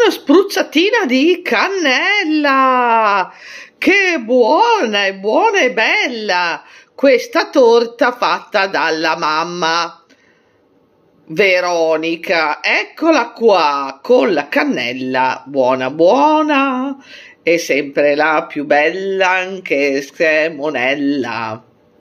una spruzzatina di cannella. Che buona, e buona e bella questa torta fatta dalla mamma. Veronica, eccola qua con la cannella, buona buona, e sempre la più bella anche se monella